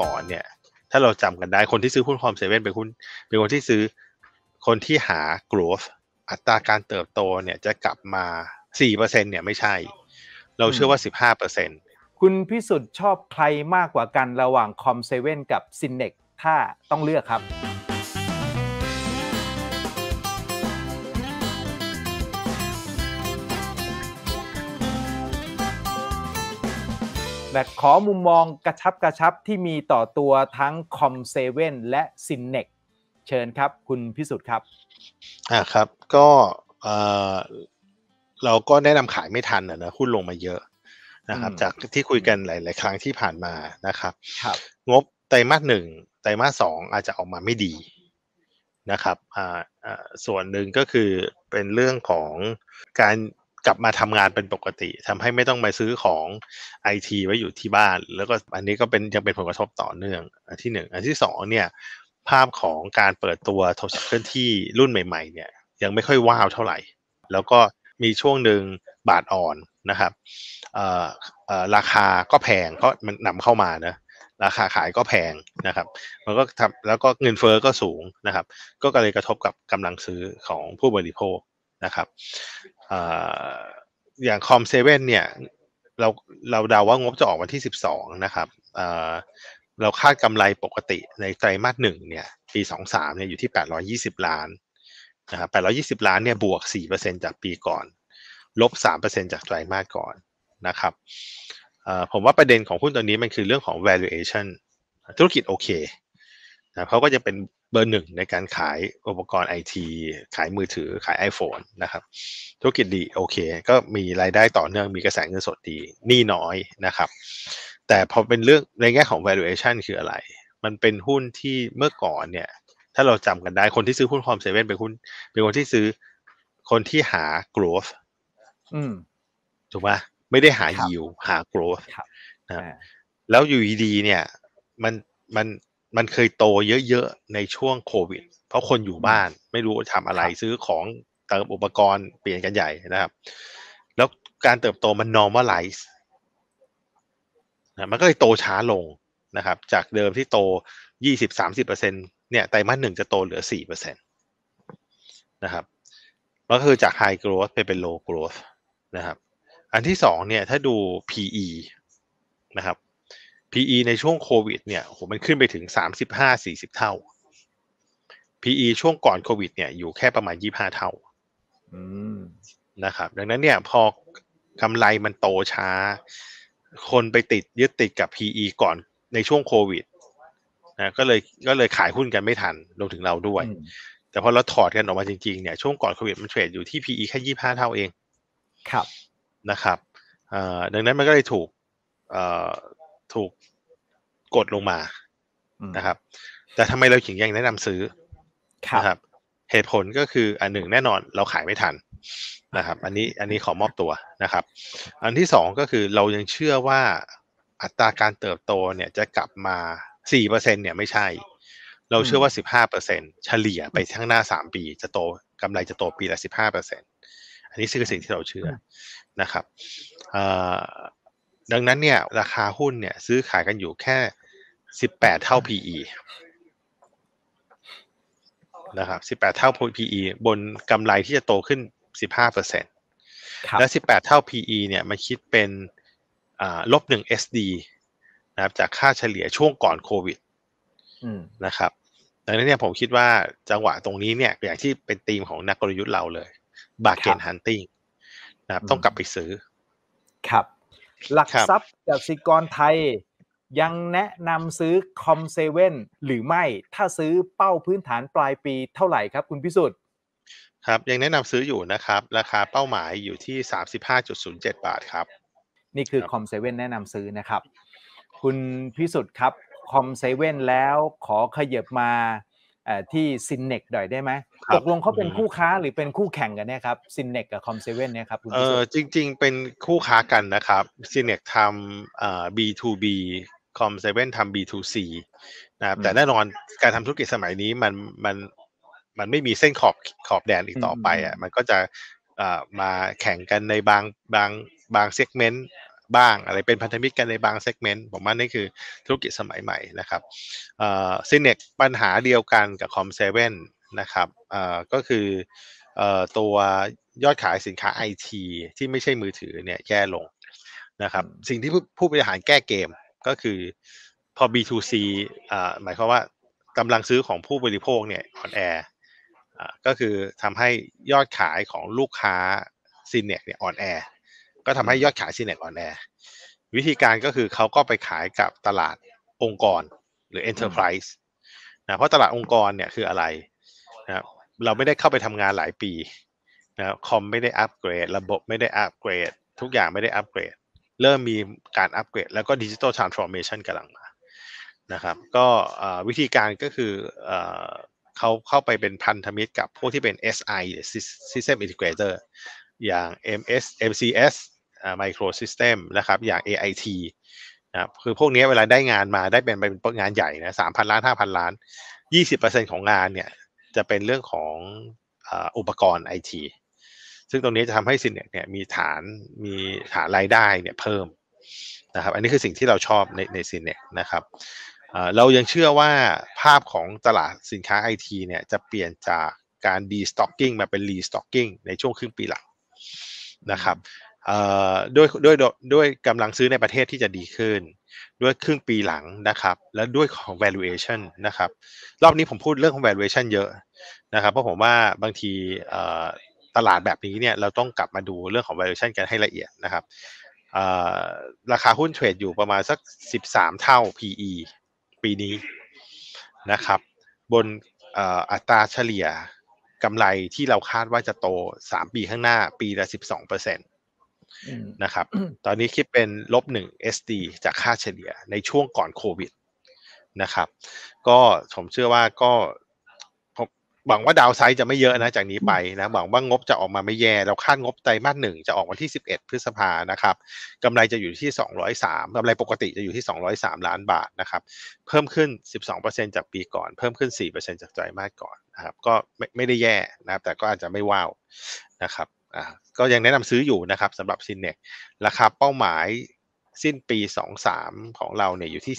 ก่อนเนี่ย ถ้าเราจำกันได้คนที่ซื้อหุ้นคอมเซเว่นเป็นหุ้นเป็นคนที่ซื้อคนที่หา growth อัตราการเติบโตเนี่ยจะกลับมาสี่เปอร์เซ็นเนี่ย ไม่ใช่ เราเชื่อว่าสิบห้าเปอร์เซ็นคุณพิสุทธิ์ชอบใครมากกว่ากันระหว่างคอมเซเว่นกับซินเน็กถ้าต้องเลือกครับแต่ขอมุมมองกระชับกระชับที่มีต่อตัวทั้งคอมเซเว่นและซินเนกเชิญครับคุณพิสุทธิ์ครับอ่าครับ ก็เออเราก็แนะนำขายไม่ทันนะหุ้นลงมาเยอะนะครับจากที่คุยกันหลายๆครั้งที่ผ่านมานะครับครับงบไตรมาสหนึ่งไตรมาสสองอาจจะออกมาไม่ดีนะครับอ่าส่วนหนึ่งก็คือเป็นเรื่องของการกลับมาทำงานเป็นปกติทำให้ไม่ต้องมาซื้อของไอทีไว้อยู่ที่บ้าน แล้วก็อันนี้ก็เป็นยังเป็นผลกระทบต่อเนื่อง อันที่หนึ่งอันที่สองเนี่ยภาพของการเปิดตัวโทรศัพท์เคลื่อนที่รุ่นใหม่ๆเนี่ยยังไม่ค่อยว้าวเท่าไหร่ แล้วก็มีช่วงหนึ่งบาทอ่อนนะครับราคาก็แพงเพราะมันนำเข้ามานะราคาขายก็แพงนะครับมันก็ทำแล้วก็เงินเฟอ้อก็สูงนะครับก็เลยกระทบกับกำลังซื้อของผู้บริโภคนะครับอย่างคอมเซเว่นเนี่ย เราเราเดาว่างบจะออกวันที่ 12นะครับเราคาดกำไรปกติในไตรมาสหนึ่งเนี่ยปี 23เนี่ยอยู่ที่ 820 ล้านนะครับ820 ล้านเนี่ยบวก 4%จากปีก่อน ลบ 3%จากไตรมาสก่อนนะครับผมว่าประเด็นของหุ้นตัวนี้มันคือเรื่องของ valuation ธุรกิจโอเคนะเขาก็จะเป็นเบอร์หนึ่งในการขายอุปกรณ์ไอทีขายมือถือขาย iPhone นะครับ ธุรกิจดีโอเค ก็มีรายได้ต่อเนื่องมีกระแสเงินสดดีนี่น้อยนะครับ แต่พอเป็นเรื่องในแง่ของ valuation คืออะไร มันเป็นหุ้นที่เมื่อก่อนเนี่ย ถ้าเราจำกันได้คนที่ซื้อหุ้นคอมเซเว่นเป็นหุ้นเป็นคนที่ซื้อ คนที่หา growth ถูกไหมไม่ได้หา yield หา growth นะแล้วอยู่ดีเนี่ย มันมันมันเคยโตเยอะๆ ในช่วงโควิด เพราะคนอยู่บ้านไม่รู้ทำอะไรซื้อของเติมอุปกรณ์เปลี่ยนกันใหญ่นะครับ แล้วการเติบโตมัน normalize นะมันก็เลยโตช้าลงนะครับ จากเดิมที่โต 20-30%เนี่ย ไตรมาสหนึ่งจะโตเหลือ 4%นะครับ ก็คือจาก high growth ไปเป็น low growth นะครับ อันที่สองเนี่ยถ้าดู PE นะครับ PE ในช่วงโควิด เนี่ยโหมันขึ้นไปถึง 35-40 เท่า PE ช่วงก่อนโควิดเนี่ยอยู่แค่ประมาณ 25 เท่านะครับ ดังนั้นเนี่ย พอกำไรมันโตช้า คนไปติดยึดติดกับ PE ก่อนในช่วงโควิดนะก็เลยก็เลยขายหุ้นกันไม่ทันลงถึงเราด้วย แต่พอเราถอดกันออกมาจริงๆเนี่ยช่วงก่อนโควิดมันเทรดอยู่ที่ PE แค่25 เท่าเอง ครับนะครับดังนั้นมันก็เลยถูกถูกกดลงมานะครับ แต่ทำไมเราถึงยังแนะนำซื้อนะครับ เหตุผลก็คืออันหนึ่งแน่นอนเราขายไม่ทัน นะครับ อันนี้อันนี้ขอมอบตัวนะครับ อันที่สองก็คือเรายังเชื่อว่าอัตราการเติบโตเนี่ยจะกลับมาสี่เปอร์เซ็นเนี่ยไม่ใช่ เราเชื่อว่าสิบห้าเปอร์เซ็นเฉลี่ยไปข้างหน้าสามปี จะโตกำไรจะโตปีละสิบห้าเปอร์เซ็นอันนี้คือสิ่งที่เราเชื่อนะครับดังนั้นเนี่ย ราคาหุ้นเนี่ยซื้อขายกันอยู่แค่สิบแปดเท่า PE นะครับสิบแปดเท่า PE บนกำไรที่จะโตขึ้นสิบห้าเปอร์เซ็นต์และสิบแปดเท่า PE เนี่ยมันคิดเป็นลบหนึ่ง SD นะครับ จากค่าเฉลี่ยช่วงก่อนโควิดนะครับ ดังนั้นเนี่ยผมคิดว่าจังหวะตรงนี้เนี่ยอย่างที่เป็นธีมของนักกลยุทธ์เราเลย บาเกนฮันติงนะครับ ต้องกลับไปซื้อ ครับหลักทรัพย์กสิกรไทย ยังแนะนำซื้อคอมเซเว่นหรือไม่ถ้าซื้อเป้าพื้นฐานปลายปีเท่าไหร่ครับ คุณพิสุทธิ์ครับยังแนะนำซื้ออยู่นะครับราคาเป้าหมายอยู่ที่35.07 บาทครับ นี่คือคอมเซเว่นแนะนำซื้อนะครับ คุณพิสุทธิ์ครับคอมเซเว่นแล้วขอขยับมาที่ซินเนกหน่อยได้ไหม ตกลงเขาเป็นคู่ค้าหรือเป็นคู่แข่งกันเนี่ยครับซินเนกกับคอมเซเว่นเนี่ยครับเออจริง ๆเป็นคู่ค้ากันนะครับซินเนกทำเอ่อ B2B คอมเซเว่นทำ B2C นะครับแต่แน่นอนการทำธุรกิจสมัยนี้มันมันมันไม่มีเส้นขอบขอบแดนอีกต่อไปอ่ะมันก็จะมาแข่งกันในบางบางบางเซกเมนต์บ้าง อะไรเป็นพันธมิตรกันในบางเซกเมนต์ผมว่านี่คือธุรกิจสมัยใหม่นะครับซีเน็กปัญหาเดียวกันกับคอมเซเว่นนะครับก็คือตัวยอดขายสินค้าไอทีที่ไม่ใช่มือถือเนี่ยแย่ลงนะครับสิ่งที่ผู้บริหารแก้เกมก็คือพอ B2C อหมายความว่ากำลังซื้อของผู้บริโภคเนี่ยอ่อนแอก็คือทำให้ยอดขายของลูกค้าซีเน็กเนี่ยอ่อนแอก็ทำให้ยอดขายซีเน็ตอ่อนแอวิธีการก็คือเขาก็ไปขายกับตลาดองค์กรหรือ enterprise นะเพราะตลาดองค์กรเนี่ยคืออะไรนะเราไม่ได้เข้าไปทำงานหลายปีนะคอมไม่ได้อัปเกรด ระบบไม่ได้อัปเกรด ทุกอย่างไม่ได้อัปเกรด เริ่มมีการอัปเกรด แล้วก็ดิจิตอลทรานส์ฟอร์เมชันกำลังมานะครับ ก็วิธีการก็คือเขาเข้าไปเป็นพันธมิตรกับพวกที่เป็น SI หรือ System Integrator อย่าง MS MCS ไมโครซิสเต็มนะครับอย่าง AIT นะคคือพวกนี้เวลาได้งานมาได้เป็นเป็นงานใหญ่นะสามพันล้านห้าพันล้านยี่สิบเปอร์เซ็นของงานเนี่ยจะเป็นเรื่องของอุปกรณ์ไอทีซึ่งตรงนี้จะทำให้ซินเนี่ยมีฐานมีฐานรายได้เนี่ยเพิ่มนะครับ อันนี้คือสิ่งที่เราชอบในในซินเนี่ยนะครับเรายังเชื่อว่าภาพของตลาดสินค้าไอทีเนี่ยจะเปลี่ยนจากการดีสต็อกกิ้งมาเป็นรีสต็อกกิ้งในช่วงครึ่งปีหลังนะครับด้วยด้วยด้วยกำลังซื้อในประเทศที่จะดีขึ้น ด้วยครึ่งปีหลังนะครับและด้วยของ valuation นะครับรอบนี้ผมพูดเรื่องของ valuation เยอะนะครับเพราะผมว่าบางทีตลาดแบบนี้เนี่ยเราต้องกลับมาดูเรื่องของ valuation กันให้ละเอียดนะครับราคาหุ้นเทรดอยู่ประมาณสัก 13 เท่า PE ปีนี้นะครับบนอัตราเฉลี่ยกำไรที่เราคาดว่าจะโต 3 ปีข้างหน้าปีละ12%เปอร์เซ็นต์นะครับ ตอนนี้คิดเป็นลบหนึ่ง SD จากค่าเฉลี่ยในช่วงก่อนโควิดนะครับ ก็ผมเชื่อว่าก็หวังว่าดาวไซด์จะไม่เยอะนะจากนี้ไปนะหวังว่างบจะออกมาไม่แย่เราคาดงบไตรมาสหนึ่งจะออกวันที่ 11 พฤษภานะครับกำไรจะอยู่ที่203กำไรปกติจะอยู่ที่ 203 ล้านบาทนะครับ เพิ่มขึ้น 12%จากปีก่อนเพิ่มขึ้น 4%จากไตรมาสก่อนนะครับ ก็ไม่ไม่ได้แย่นะครับ แต่ก็อาจจะไม่ว้าวนะครับ่าก็ยังแนะนำซื้ออยู่นะครับสำหรับซินเนกราคาเป้าหมายสิ้นปี23ของเราเนี่ยอยู่ที่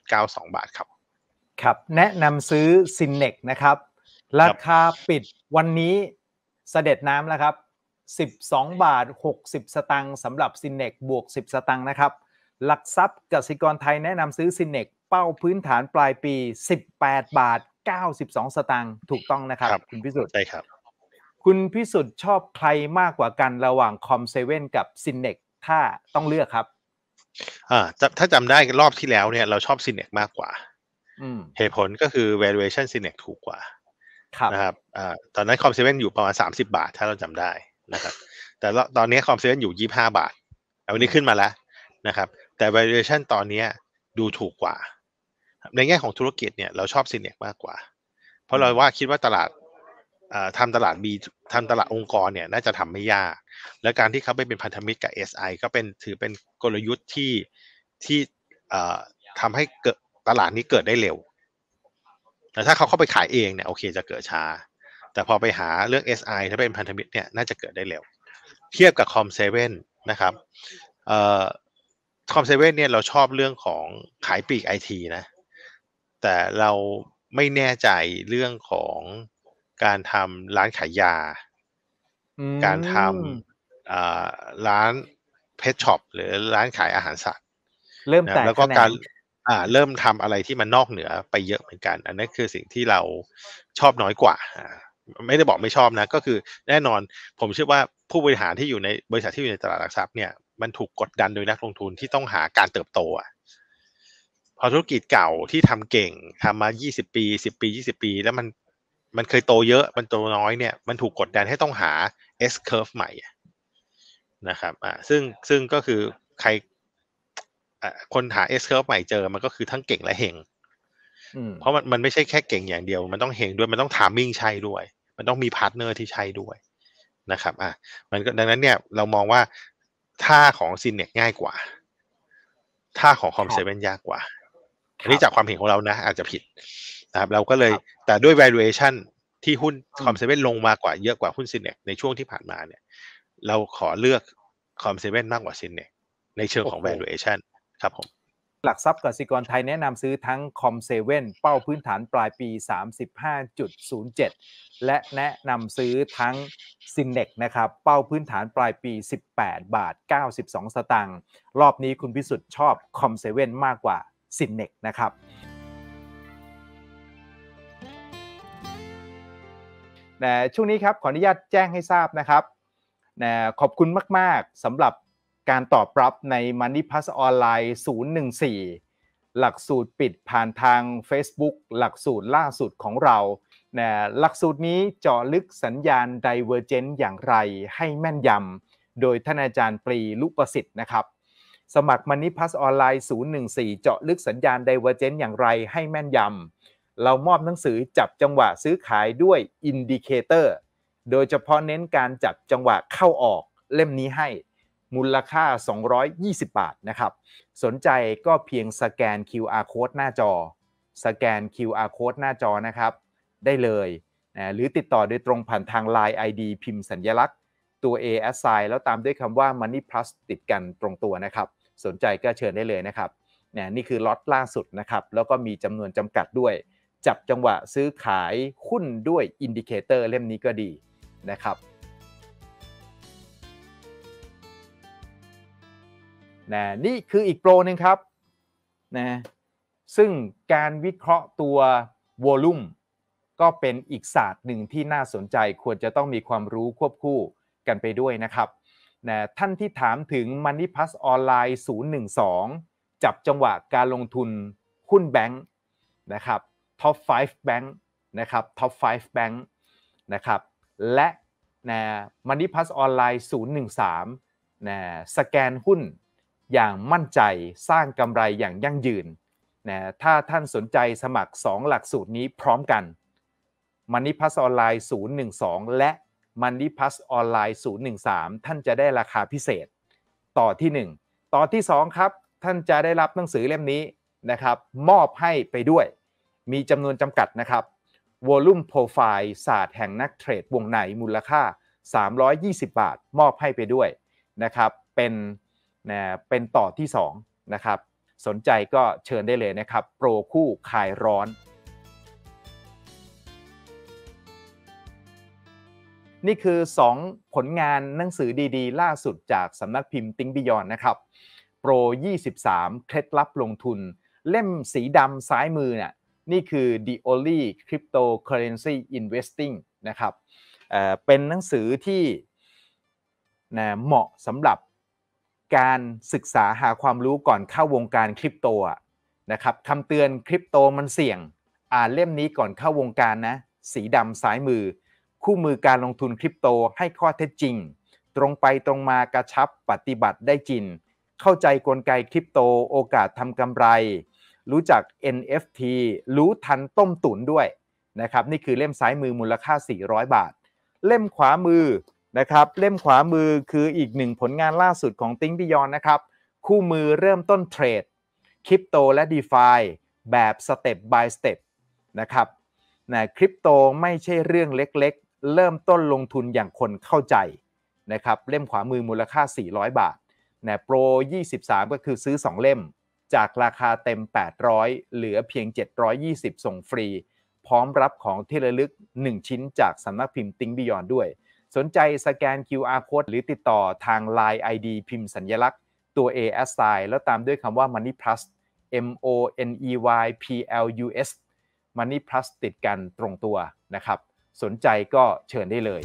18.92 บาทครับครับ แนะนำซื้อซินเนกนะครับ ราคาปิดวันนี้เสด็จน้ำแล้วครับ 12บาท60 สตังค์สำหรับซินเนกบวก10 สตังค์นะครับ หลักทรัพย์กสิกรไทยแนะนำซื้อซินเนกเป้าพื้นฐานปลายปี 18บาท92 สตังค์ถูกต้องนะครับ คุณพิสุทธิ์ใช่ครับคุณพิสุทธิ์ชอบใครมากกว่ากันระหว่างคอมเซเว่นกับซินเนกถ้าต้องเลือกครับอ่าถ้าจำได้รอบที่แล้วเนี่ย เราชอบซินเนกมากกว่าเหตุผลก็คือ valuation ซินเนกถูกกว่านะครับอ่าตอนนั้นคอมเซเว่นอยู่ประมาณสามสิบาทถ้าเราจำได้นะครับ แต่ตอนนี้คอมเซเว่นอยู่ยี่ห้าบาทวันนี้ขึ้นมาแล้วนะครับ แต่ valuation ตอนนี้ดูถูกกว่าในแง่ของธุรกิจเนี่ยเราชอบซินเนกมากกว่า เพราะเราว่าคิดว่าตลาดทำตลาดีทำตลาดองค์กรเนี่ย น่าจะทำไม่ยาก และการที่เขาไปเป็นพันธมิตรกับ SI ก็เป็นถือเป็นกลยุทธ์ที่ที่ทำให้เกิดตลาดนี้เกิดได้เร็ว แต่ถ้าเขาเข้าไปขายเองเนี่ยโอเค จะเกิดช้า แต่พอไปหาเรื่อง SI ถ้าเป็นพันธมิตรเนี่ยน่าจะเกิดได้เร็ว เทียบกับคอมเซเว่นนะครับคอมเซเว่นเนี่ยเราชอบเรื่องของขายปลีกไอทีนะ แต่เราไม่แน่ใจเรื่องของการทำร้านขายยา การทำร้านเพชช็อปหรือร้านขายอาหารสัตว์ เริ่มแต่แล้วก็การ อ่า เริ่มทำอะไรที่มันนอกเหนือไปเยอะเหมือนกัน อันนั้นคือสิ่งที่เราชอบน้อยกว่า ไม่ได้บอกไม่ชอบนะ ก็คือแน่นอน ผมเชื่อว่าผู้บริหารที่อยู่ในบริษัทที่อยู่ในตลาดหลักทรัพย์เนี่ย มันถูกกดดันโดยนักลงทุนที่ต้องหาการเติบโตอ่ะ พอธุรกิจเก่าที่ทำเก่งทำมา20ปี10ปี 20 ปี แล้วมันมันเคยโตเยอะ มันโตน้อยเนี่ย มันถูกกดดันให้ต้องหา S curve ใหม่ นะครับ อ่า ซึ่ง ซึ่ง ก็คือ ใครคนหา S curve ใหม่เจอ มันก็คือ ทั้งเก่งและเฮงเพราะมัน มันไม่ใช่แค่เก่งอย่างเดียว มันต้องเฮงด้วย มันต้องทามมิ่งใช่ด้วย มันต้องมีพาร์ทเนอร์ที่ใช่ด้วย นะครับ อ่ะมันก็ดังนั้น เนี่ย เรามองว่า ท่าของซินเนกง่ายกว่า ท่าของคอมเซเว่นยากกว่า อันนี้จากความเห็นของเรา นะ อาจจะ ผิดนะครับเราก็เลยแต่ด้วย valuation ที่หุ้นคอมเซเว่นลงมากว่าเยอะกว่าหุ้นซินเนในช่วงที่ผ่านมาเนี่ยเราขอเลือกคอมเซเว่นมากกว่าซินเนในเชิงของ valuation ครับผม หลักทรัพย์กสิกรไทยแนะนำซื้อทั้งคอมเซเว่นเป้าพื้นฐานปลายปี 35.07 และแนะนำซื้อทั้งซินเนกนะครับเป้าพื้นฐานปลายปี 18บาท92 สตางค์รอบนี้คุณพิสุทธิ์ชอบคอมเซเว่นมากกว่าซินเนกนะครับนะช่วงนี้ครับขออนุญาตแจ้งให้ทราบนะครับนะขอบคุณมากๆสำหรับการตอบรับใน Money Pass ออนไลน์014 หลักสูตรปิดผ่านทาง Facebook หลักสูตรล่าสุดของเรานะหลักสูตรนี้เจาะลึกสัญญาณวอร์เจนต์อย่างไรให้แม่นยำโดยท่านอาจารย์ปรีลุประสิทธิ์นะครับ สมัครมันนี่พัสออนไลน์014เจาะลึกสัญญาณวอร์เจนต์อย่างไรให้แม่นยำเรามอบหนังสือจับจังหวะซื้อขายด้วยอินดิเคเตอร์ โดยเฉพาะเน้นการจับจังหวะเข้าออกเล่มนี้ให้มูลค่า 220 บาทนะครับ สนใจก็เพียงสแกน QR code หน้าจอ สแกน QR code หน้าจอนะครับ ได้เลยนะหรือติดต่อโดยตรงผ่านทาง Line ID พิมพ์สัญญลักษณ์ตัว A s i แล้วตามด้วยคำว่า Money Plus ติดกันตรงตัวนะครับ สนใจก็เชิญได้เลยนะครับนะนี่คือล็อตล่าสุดนะครับ แล้วก็มีจำนวนจำกัดด้วยจับจังหวะซื้อขายหุ้นด้วยอินดิเคเตอร์เล่มนี้ก็ดีนะครับนะนี่คืออีกโปรนึงครับนะซึ่งการวิเคราะห์ตัววอลุ่มก็เป็นอีกศาสตร์หนึ่งที่น่าสนใจควรจะต้องมีความรู้ควบคู่กันไปด้วยนะครับนะท่านที่ถามถึง Money p ัส s ออนไลน์012 จับจังหวะการลงทุนหุ้นแบงค์นะครับท็อป5แบง k ์นะครับท็อป5แบง k ์นะครับ และนะมันด่พัสออนไลน์ 013นะสแกนหุ้นอย่างมั่นใจ สร้างกำไรอย่างยั่งยืนนะถ้าท่านสนใจสมัคร 2 หลักสูตรนี้พร้อมกันมันด่พัสออนไลน์ 012 และมันด่พัสออนไลน์013 ท่านจะได้ราคาพิเศษต่อที่ 1ต่อที่ 2 ครับ ท่านจะได้รับหนังสือเล่มนี้นะครับมอบให้ไปด้วยมีจำนวนจำกัดนะครับวอลุ่มโปรไฟล์ศาสตร์แห่งนักเทรดวงไหนมูลค่า 320 บาท มอบให้ไปด้วยนะครับ เป็นนะเป็นต่อที่ 2 นะครับ สนใจก็เชิญได้เลยนะครับ โปรคู่คายร้อน นี่คือ 2 ผลงานหนังสือดี ๆ ล่าสุดจากสำนักพิมพ์ติ้งบิยอนนะครับ โปร23 เคล็ดลับลงทุน เล่มสีดำซ้ายมือเนี่ยนี่คือ the only cryptocurrency investing นะครับเเป็นหนังสือที่นะเหมาะสำหรับการศึกษาหาความรู้ก่อนเข้าวงการคริปโตนะครับคำเตือนคริปโตมันเสี่ยง อ่านเล่มนี้ก่อนเข้าวงการนะสีดำสายมือ คู่มือการลงทุนคริปโตให้ข้อเท็จจริง ตรงไปตรงมากระชับปฏิบัติได้จริง เข้าใจกลไกคริปโตโอกาสทำกำไรรู้จัก NFT รู้ทันต้มตุ๋นด้วยนะครับนี่คือเล่มซ้ายมือมูลค่า 400 บาท เล่มขวามือนะครับเล่มขวามือคืออีกหนึ่งผลงานล่าสุดของ t ิ i n k b e y o n นะครับ คู่มือเริ่มต้นเทรดคริปโตและ d e f าแบบสเต็ป by สเต็ปนะครับนะคริปโตไม่ใช่เรื่องเล็กๆ เริ่มต้นลงทุนอย่างคนเข้าใจนะครับเล่มขวามือมูลค่า 400 บาทนะโปร 23 ก็คือซื้อ 2 เล่มจากราคาเต็ม 800 เหลือเพียง 720 ส่งฟรี พร้อมรับของที่ระลึก 1 ชิ้นจากสำนักพิมพ์ติ้งบิยอนด้วย สนใจสแกน QR code หรือติดต่อทาง Line ID พิมพ์สัญญลักษณ์ตัว A S I แล้วตามด้วยคำว่า Money Plus M O N E Y P L U S Money Plus ติดกันตรงตัวนะครับ สนใจก็เชิญได้เลย